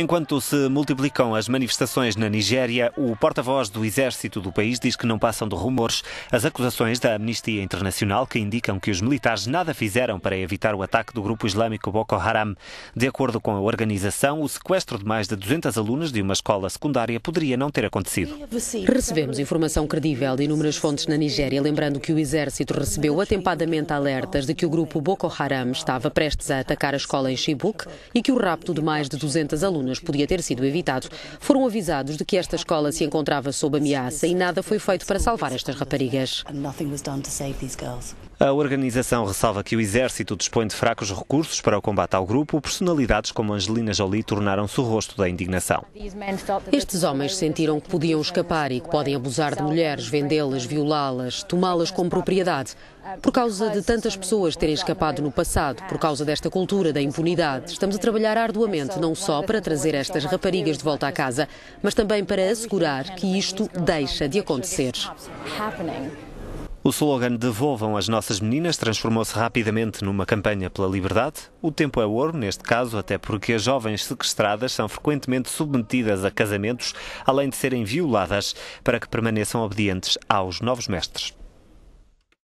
Enquanto se multiplicam as manifestações na Nigéria, o porta-voz do exército do país diz que não passam de rumores as acusações da Amnistia Internacional que indicam que os militares nada fizeram para evitar o ataque do grupo islâmico Boko Haram. De acordo com a organização, o sequestro de mais de 200 alunos de uma escola secundária poderia não ter acontecido. Recebemos informação credível de inúmeras fontes na Nigéria, lembrando que o exército recebeu atempadamente alertas de que o grupo Boko Haram estava prestes a atacar a escola em Chibuk e que o rapto de mais de 200 alunos alunos podia ter sido evitado. Foram avisados de que esta escola se encontrava sob ameaça e nada foi feito para salvar estas raparigas. A organização ressalva que o Exército dispõe de fracos recursos para o combate ao grupo. Personalidades como Angelina Jolie tornaram-se o rosto da indignação. Estes homens sentiram que podiam escapar e que podem abusar de mulheres, vendê-las, violá-las, tomá-las como propriedade. Por causa de tantas pessoas terem escapado no passado, por causa desta cultura da impunidade, estamos a trabalhar arduamente não só para trazer estas raparigas de volta à casa, mas também para assegurar que isto deixa de acontecer. O slogan Devolvam as nossas meninas transformou-se rapidamente numa campanha pela liberdade. O tempo é ouro, neste caso, até porque as jovens sequestradas são frequentemente submetidas a casamentos, além de serem violadas para que permaneçam obedientes aos novos mestres.